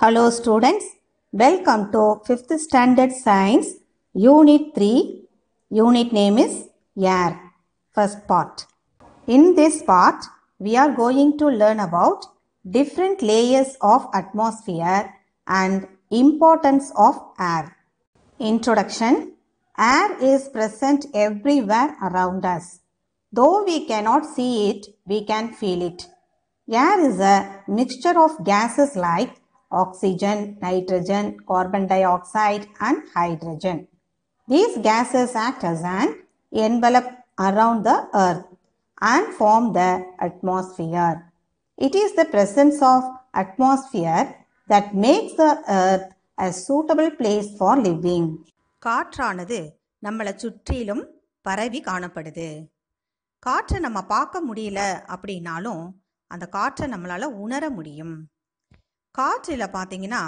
Hello students, welcome to 5th standard science unit 3. Unit name is air. First part. In this part, we are going to learn about different layers of atmosphere and importance of air. Introduction. Air is present everywhere around us. Though we cannot see it, we can feel it. Air is a mixture of gases like oxygen, nitrogen, carbon dioxide and hydrogen. These gases act as an envelope around the earth and form the atmosphere. It is the presence of atmosphere that makes the earth a suitable place for living. காற்றானது நம்மளை சுற்றிலும் பரவி காணப்படுது காற்றை நம்ம பார்க்க முடியல அப்படின்னாலும் அந்த காற்றை நம்மளால் உணர முடியும் காற்றில் பார்த்தீங்கன்னா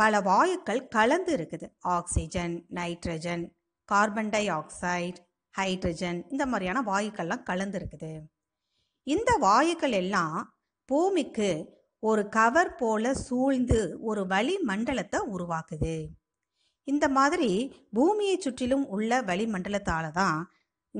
பல வாயுக்கள் கலந்து இருக்குது oxygen nitrogen carbon dioxide hydrogen இந்த மாதிரியான வாயுக்கள்லாம் கலந்து இருக்குது இந்த வாயுக்கள் எல்லாம் பூமிக்கு ஒரு கவர் போல சூழ்ந்து ஒரு வளிமண்டலத்தை உருவாக்குது இந்த மாதிரி பூமியை சுற்றிலும் உள்ள வளிமண்டலத்தால தான்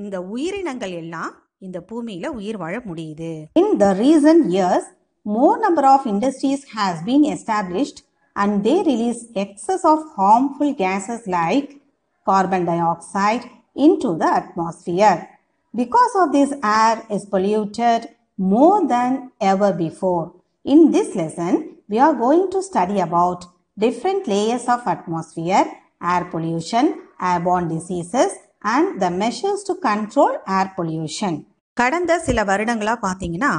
இந்த உயிரினங்கள் எல்லாம் இந்த பூமியில உயிர் வாழ முடியுது in the recent years more number of industries has been established and they release excess of harmful gases like carbon dioxide into the atmosphere. Because of this air is polluted more than ever before. In this lesson, we are going to study about different layers of atmosphere, air pollution, airborne diseases and the measures to control air pollution. கடந்த சில வருடங்களாக பார்த்தீங்கன்னா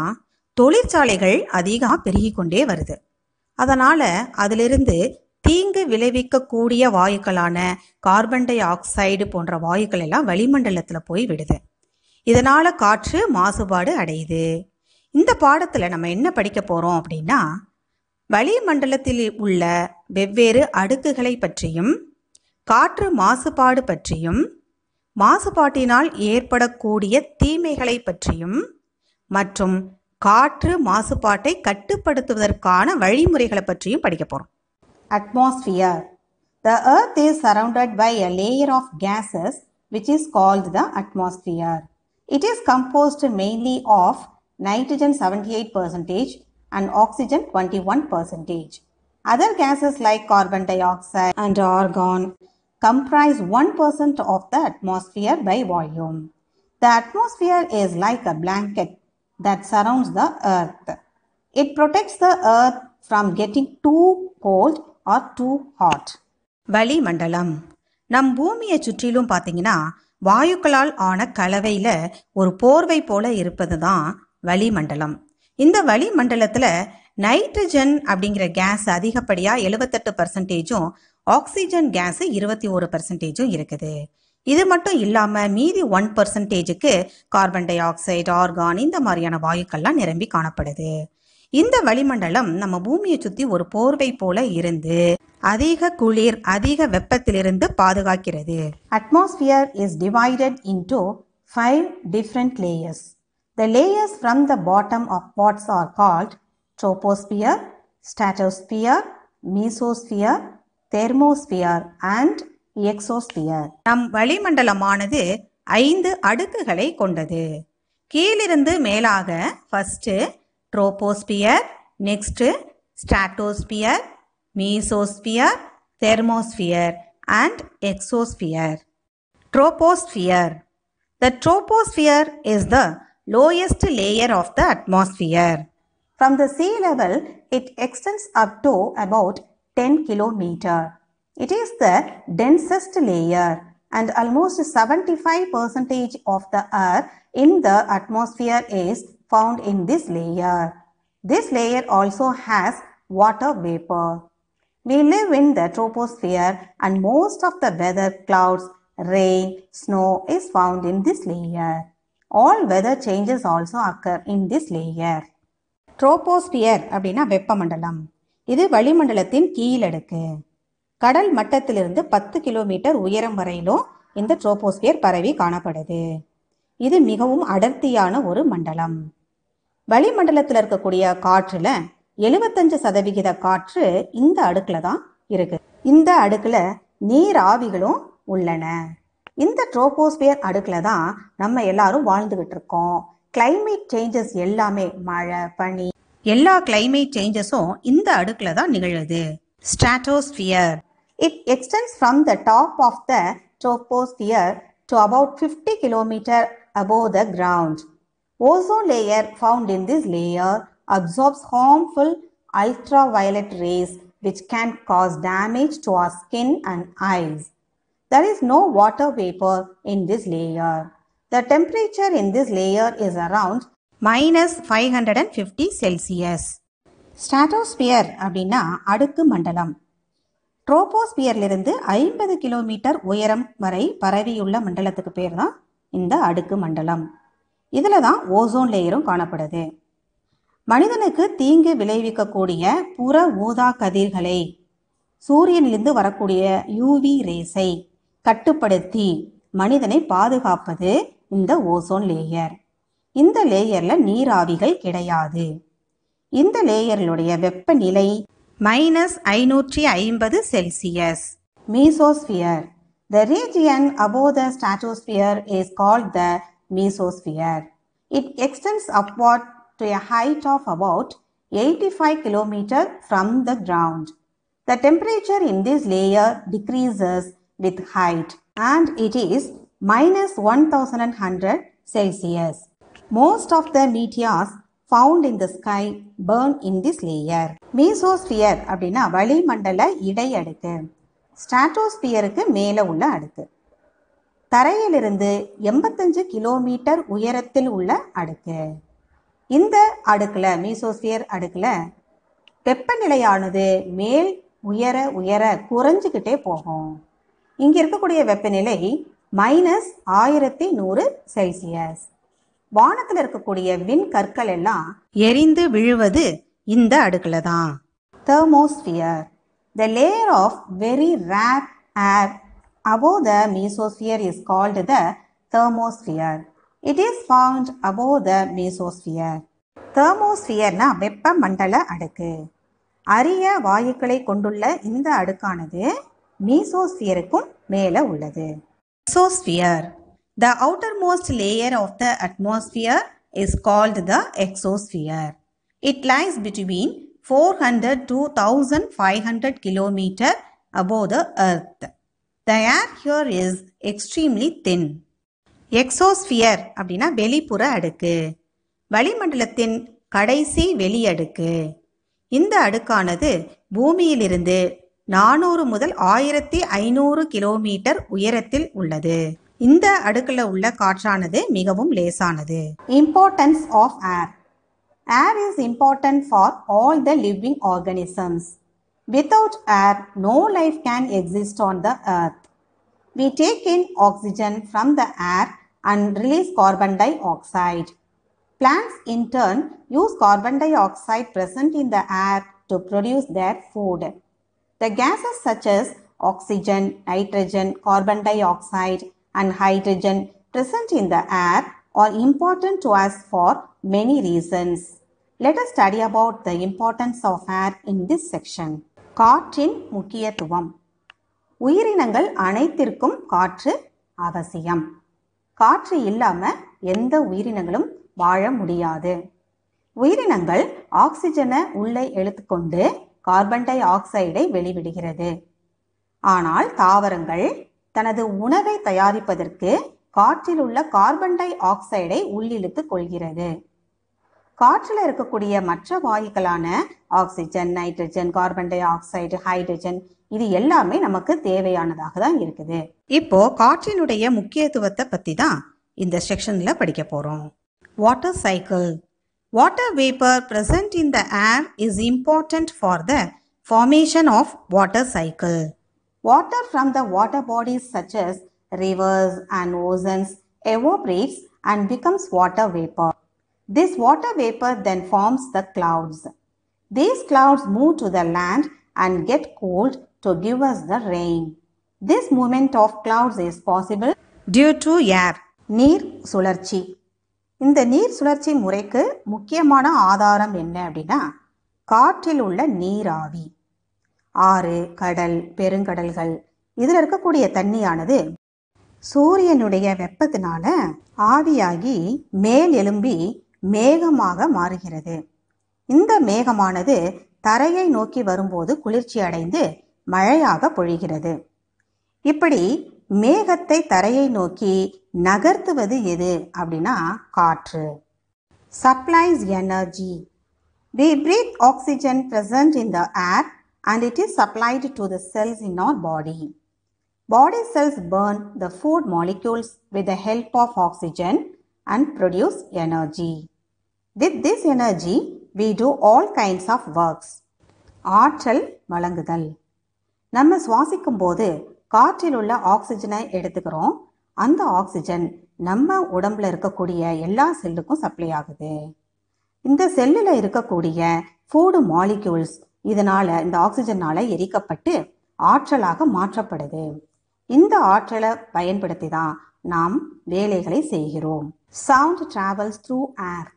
தொழிற்சாலைகள் அதிகமாக பெருகி கொண்டே வருது அதனால் அதிலிருந்து தீங்கு விளைவிக்கக்கூடிய வாயுக்களான கார்பன் டை ஆக்சைடு போன்ற வாயுக்கள் எல்லாம் வளிமண்டலத்தில் போய் விடுது இதனால் காற்று மாசுபாடு அடையுது இந்த பாடத்தில் நம்ம என்ன படிக்க போகிறோம் அப்படின்னா வளிமண்டலத்தில் உள்ள வெவ்வேறு அடுக்குகளை பற்றியும் காற்று மாசுபாடு பற்றியும் மாசுபாட்டினால் ஏற்படக்கூடிய தீமைகளை பற்றியும் மற்றும் காற்று மாசுபாட்டை கட்டுப்படுத்துவதற்கான வழிமுறைகளை பற்றியும் படிக்க போகிறோம் atmosphere the earth is surrounded by a layer of gases which is called the atmosphere it is composed mainly of nitrogen seventy eight percentage and oxygen twenty one percentage other gases like carbon dioxide and argon comprise one 1% of the atmosphere by volume the atmosphere is like a blanket that surrounds the earth. It protects the earth from getting too cold or too hot. வளிமண்டலம் நம் பூமியை சுற்றிலும் பார்த்தீங்கன்னா வாயுக்களால் ஆன கலவையில் ஒரு போர்வை போல இருப்பது தான் வளிமண்டலம் இந்த வளிமண்டலத்தில் நைட்ரஜன் அப்படிங்கிற கேஸ் அதிகப்படியாக எழுபத்தெட்டு பர்சன்டேஜும் ஆக்சிஜன் கேஸ் இருபத்தி ஒரு பர்சன்டேஜும் இருக்குது இது மட்டும் இல்லாமல் மீதி ஒன் பர்சன்டேஜுக்கு கார்பன் டை ஆக்சைடு ஆர்கான் இந்த மாதிரியான வாயுக்கள்லாம் நிரம்பி காணப்படுது இந்த வளிமண்டலம் நம்ம பூமியை சுற்றி ஒரு போர்வை போல இருந்து அதிக குளிர் அதிக வெப்பத்திலிருந்து பாதுகாக்கிறது atmosphere is divided into five different layers the layers from the bottom of parts are called troposphere stratosphere mesosphere thermosphere and exosphere நம் வளிமண்டலமானது ஐந்து அடுக்குகளை கொண்டது கீழிருந்து மேலாக first troposphere next stratosphere mesosphere thermosphere and exosphere troposphere the troposphere is the lowest layer of the atmosphere from the sea level it extends up to about ten kilometre It is the densest layer and almost 75% of the air in the atmosphere is found in this layer. This layer also has water vapor. We live in the troposphere and most of the weather clouds, rain, snow is found in this layer. All weather changes also occur in this layer. Troposphere அப்படின்னா வெப்பமண்டலம் இது வளிமண்டலத்தின் கீழடுக்கு கடல் மட்டத்திலிருந்து பத்து kilometre உயரம் வரையிலும் இந்த troposphere பரவி காணப்படுது இது மிகவும் அடர்த்தியான ஒரு மண்டலம் வளிமண்டலத்தில் இருக்கக்கூடிய காற்றுல எழுபத்தஞ்சு சதவிகித காற்று இந்த அடுக்கில் தான் இருக்கு இந்த அடுக்கில் நீர் ஆவிகளும் உள்ளன இந்த ட்ரோபோஸ்பியர் அடுக்கில் தான் நம்ம எல்லாரும் வாழ்ந்துகிட்டு இருக்கோம் கிளைமேட் சேஞ்சஸ் எல்லாமே மழை பனி எல்லா கிளைமேட் சேஞ்சஸும் இந்த அடுக்கில் தான் நிகழுது stratosphere It extends from the top of the troposphere to about 50 km above the ground. Ozone layer found in this layer absorbs harmful ultraviolet rays which can cause damage to our skin and eyes. There is no water vapor in this layer. The temperature in this layer is around 550 Celsius. Stratosphere, and fifty அப்படின்னா அடுக்கு மண்டலம் ட்ரோபோஸ்பியர்லிருந்து ஐம்பது kilometre உயரம் வரை பரவியுள்ள மண்டலத்துக்கு பேர் தான் இந்த அடுக்கு மண்டலம் இதில் தான் ஓசோன் லேயரும் காணப்படுது மனிதனுக்கு தீங்கு விளைவிக்கக்கூடிய புற ஊதா கதிர்களை சூரியனிலிருந்து வரக்கூடிய யூவி ரேஸை கட்டுப்படுத்தி மனிதனை பாதுகாப்பது இந்த ஓசோன் லேயர் இந்த லேயரில் நீராவிகள் கிடையாது இந்த லேயர்களுடைய வெப்பநிலை மைனஸ் ஐநூற்றி ஐம்பது Celsius mesosphere the region above the stratosphere is called the mesosphere it extends upward to a height of about 85 kilometer from the ground. The temperature in this layer decreases with height and it is minus 1100 Celsius. Most of the meteors found in the sky burn in this layer mesosphere அப்படின்னா வளிமண்டல இடை அடுக்கு ஸ்டாட்டோஸ்பியருக்கு மேலே உள்ள அடுக்கு தரையிலிருந்து எண்பத்தஞ்சு kilometre உயரத்தில் உள்ள அடுக்கு இந்த அடுக்கில் மீசோஸ்பியர் அடுக்கில் வெப்பநிலையானது மேல் உயர உயர குறைஞ்சிக்கிட்டே போகும் இங்கே இருக்கக்கூடிய வெப்பநிலை மைனஸ் ஆயிரத்தி நூறு செல்சியஸ் வானத்தில் இருக்கக்கூடிய விண் கற்கள் எல்லாம் எரிந்து விழுவது இந்த அடுக்கில் தான் thermosphere the layer of very rare air above the mesosphere is called the thermosphere it is found above the mesosphere தெர்மோஸ்பியர்னா மண்டல அடுக்கு அரிய வாயுக்களை கொண்டுள்ள இந்த அடுக்கானது மீசோஸ்பியருக்கும் மேலே உள்ளது mesosphere The outermost layer of the atmosphere is called the exosphere. It lies between 400 to 1500 km above the earth. The air here is extremely thin. Exosphere அப்படின்னா வெளிப்புற அடுக்கு வளிமண்டலத்தின் கடைசி வெளியடுக்கு இந்த அடுக்கானது பூமியிலிருந்து நானூறு முதல் ஆயிரத்தி ஐநூறு கிலோமீட்டர் உயரத்தில் உள்ளது இந்த அடுக்கில் உள்ள காற்றானது மிகவும் லேசானது importance of air air is important for all the living organisms without air no life can exist on the earth we take in oxygen from the air and release carbon dioxide. Plants in turn use carbon dioxide present in the air to produce their food. The gases such as oxygen, nitrogen, carbon dioxide and hydrogen present in the air are important to us for many reasons. Let us study about the importance of air in this section. காற்றின் முக்கியத்துவம் உயிரினங்கள் அனைத்திற்கும் காற்று அவசியம் காற்று இல்லாம எந்த உயிரினங்களும் வாழ முடியாது உயிரினங்கள் ஆக்சிஜனை உள்ளே எழுத்துக்கொண்டு கார்பன் டை ஆக்சைடை வெளிவிடுகிறது ஆனால் தாவரங்கள் தனது உணவை தயாரிப்பதற்கு காற்றில் உள்ள கார்பன் டை ஆக்சைடை உள்ளிழுத்து கொள்கிறது காற்றில் இருக்கக்கூடிய மற்ற வாயுக்களான oxygen nitrogen carbon dioxide hydrogen இது எல்லாமே நமக்கு தேவையானதாக தான் இருக்குது இப்போ காற்றினுடைய முக்கியத்துவத்தை பற்றி தான் இந்த செக்ஷனில் படிக்க போகிறோம் water cycle water vapour present in the air is important for the formation of water cycle Water from the water bodies such as rivers and oceans evaporates and becomes water vapor. This water vapor then forms the clouds. These clouds move to the land and get cold to give us the rain. This movement of clouds is possible due to air, near Sularchi. In the near Sularchi முக்கியமான ஆதாரம் Adaram in காற்றில் உள்ள Niravi. ஆறு கடல் பெருங்கடல்கள் இதில் இருக்கக்கூடிய தண்ணியானது சூரியனுடைய வெப்பத்தினால ஆவியாகி மேல் எலும்பி மேகமாக மாறுகிறது இந்த மேகமானது தரையை நோக்கி வரும்போது குளிர்ச்சி அடைந்து மழையாக பொழிகிறது இப்படி மேகத்தை தரையை நோக்கி நகர்த்துவது எது அப்படின்னா காற்று supplies energy the breath oxygen present in the air and it is supplied to the cells in our body. Body cells burn the food molecules with the help of oxygen and produce energy. With this energy, we do all kinds of works. ஆற்றல் வழங்குதல் நம்ம சுவாசிக்கும் போது காற்றில் உள்ள ஆக்சிஜனை எடுத்துக்கிறோம் அந்த ஆக்சிஜன் நம்ம உடம்புல இருக்கக்கூடிய எல்லா செல்லுக்கும் சப்ளை ஆகுது இந்த செல்லில் இருக்கக்கூடிய ஃபுட் மாலிக்யூல்ஸ் இதனால் இந்த ஆக்சிஜனால் எரிக்கப்பட்டு ஆற்றலாக மாற்றப்படுது இந்த ஆற்றலை பயன்படுத்தி தான் நாம் வேலைகளை செய்கிறோம் sound travels through air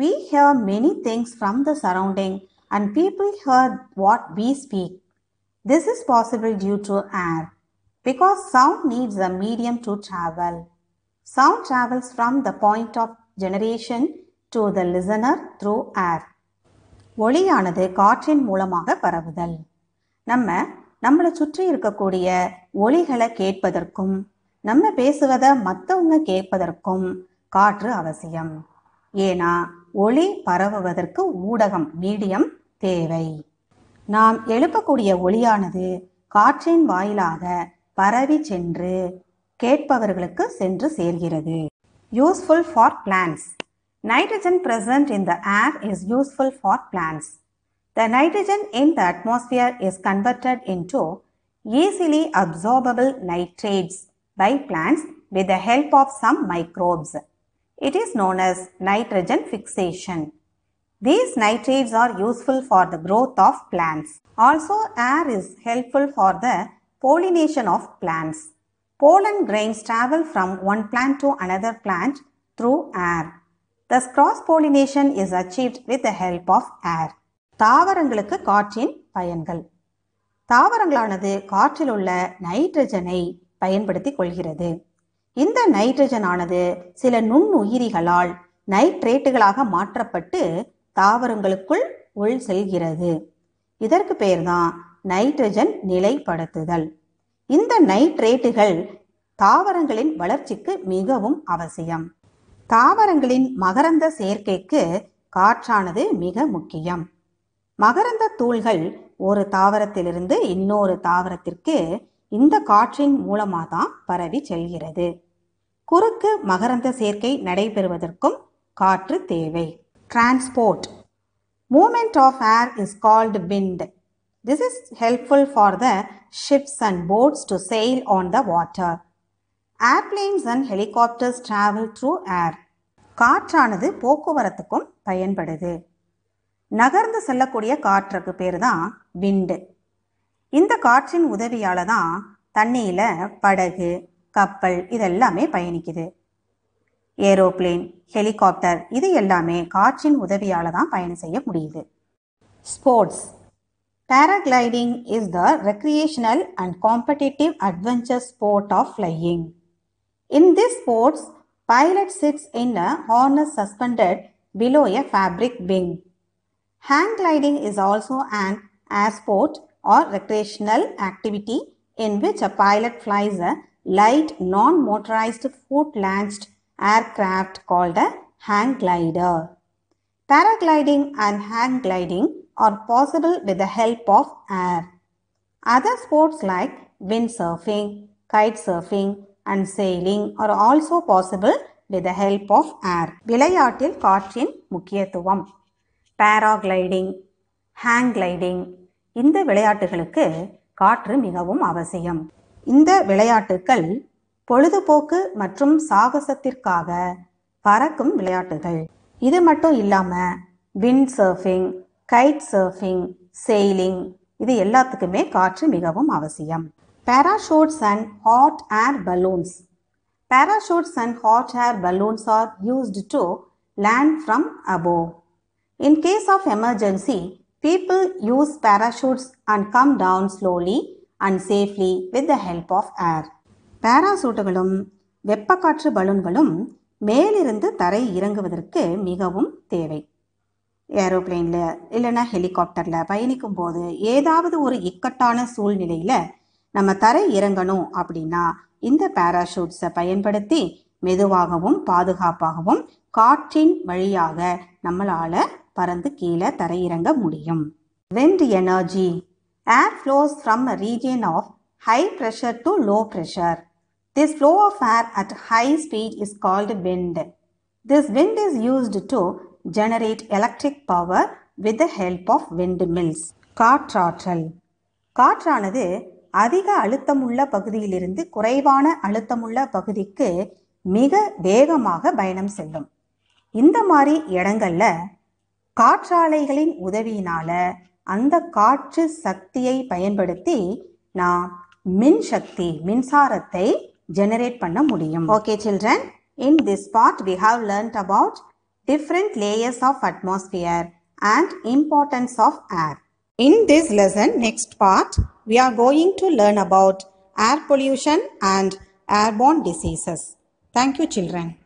we have many things from the surrounding and people hear what we speak this is possible due to air because sound needs a medium to travel sound travels from the point of generation to the listener through air ஒளியானது காற்றின் மூலமாக பரவுதல் நம்ம நம்மளை சுற்றி இருக்கக்கூடிய ஒளிகளை கேட்பதற்கும் நம்ம பேசுவதை மற்றவங்க கேட்பதற்கும் காற்று அவசியம் ஏன்னா ஒளி பரவுவதற்கு ஊடகம் மீடியம் தேவை நாம் எழுப்பக்கூடிய ஒளியானது காற்றின் வாயிலாக பரவி சென்று கேட்பவர்களுக்கு சென்று சேர்கிறது useful for plants Nitrogen present in the air is useful for plants. The nitrogen in the atmosphere is converted into easily absorbable nitrates by plants with the help of some microbes. It is known as nitrogen fixation. These nitrates are useful for the growth of plants. Also, air is helpful for the pollination of plants. Pollen grains travel from one plant to another plant through air. Thus cross-pollination is achieved with the help of air. தாவரங்களுக்கு காற்றின் பயன்கள் தாவரங்களானது காற்றில் உள்ள நைட்ரஜனை பயன்படுத்தி கொள்கிறது இந்த nitrogen ஆனது சில நுண்ணுயிரிகளால் நைட்ரேட்டுகளாக மாற்றப்பட்டு தாவரங்களுக்குள் உள் செல்கிறது இதற்கு பெயர்தான் நைட்ரஜன் நிலைப்படுத்துதல் இந்த நைட்ரேட்டுகள் தாவரங்களின் வளர்ச்சிக்கு மிகவும் அவசியம் தாவரங்களின் மகரந்த சேர்க்கைக்கு காற்றானது மிக முக்கியம் மகரந்த தூள்கள் ஒரு தாவரத்திலிருந்து இன்னொரு தாவரத்திற்கு இந்த காற்றின் மூலமாக தான் பரவி செல்கிறது குறுக்கு மகரந்த சேர்க்கை நடைபெறுவதற்கும் காற்று தேவை transport movement of air is called wind this is helpful for the ships and boats to sail on the water airplanes and helicopters travel through air காற்றானது போக்குவரத்துக்கும் பயன்படுது நகர்ந்து செல்லக்கூடிய காற்றுக்கு பேர் தான் விண்டு இந்த காற்றின் உதவியால் தான் தண்ணியில் படகு கப்பல் இதெல்லாமே பயணிக்குது ஏரோப்ளேன் ஹெலிகாப்டர் இது எல்லாமே காற்றின் உதவியால் தான் பயணம் செய்ய முடியுது sports paragliding is the recreational and competitive adventure sport of flying In this sports, pilot sits in a harness suspended below a fabric wing. Hang gliding is also an air sport or recreational activity in which a pilot flies a light non-motorized foot-launched aircraft called a hang glider. Paragliding and hang gliding are possible with the help of air. Other sports like windsurfing, kitesurfing, and sailing are also possible with the help of air விளையாட்டில் காற்றின் முக்கியத்துவம் paragliding hang gliding இந்த விளையாட்டுகளுக்கு காற்று மிகவும் அவசியம் இந்த விளையாட்டுகள் பொழுதுபோக்கு மற்றும் சாகசத்திற்காக பறக்கும் விளையாட்டுகள் இது மட்டும் இல்லாமல் windsurfing kitesurfing sailing இது எல்லாத்துக்குமே காற்று மிகவும் அவசியம் Parachutes and hot air balloons. Parachutes and hot air balloons are used to land from above. In case of emergency, people use parachutes and come down slowly and safely with the help of air. பாராசூட்டுகளும் வெப்பக்காற்று பலூன்களும் மேலிருந்து தரை இறங்குவதற்கு மிகவும் தேவை ஏரோப்ளைனில் இல்லைன்னா ஹெலிகாப்டரில் பயணிக்கும் போது ஏதாவது ஒரு இக்கட்டான சூழ்நிலையில் நம்ம தரை இறங்கணும் அப்படின்னா இந்த பேராஷூட்ஸை பயன்படுத்தி மெதுவாகவும் பாதுகாப்பாகவும் காற்றின் வழியாக நம்மளால பறந்து கீழே தரையிறங்க முடியும் wind energy air flows from region of high pressure to low pressure this flow of air at high speed is called wind this wind is used to generate electric power with the help of windmills காற்றாற்றல் காற்றானது அதிக அழுத்தமுள்ள பகுதியிலிருந்து குறைவான அழுத்தமுள்ள பகுதிக்கு மிக வேகமாக பயணம் செல்லும் இந்த மாதிரி இடங்கள்ல காற்றாலைகளின் உதவியினால அந்த காற்று சக்தியை பயன்படுத்தி நாம் மின் சக்தி மின்சாரத்தை ஜெனரேட் பண்ண முடியும் okay children in this part we have learnt about different layers of atmosphere and importance of air In this lesson, next part, we are going to learn about air pollution and airborne diseases. Thank you children.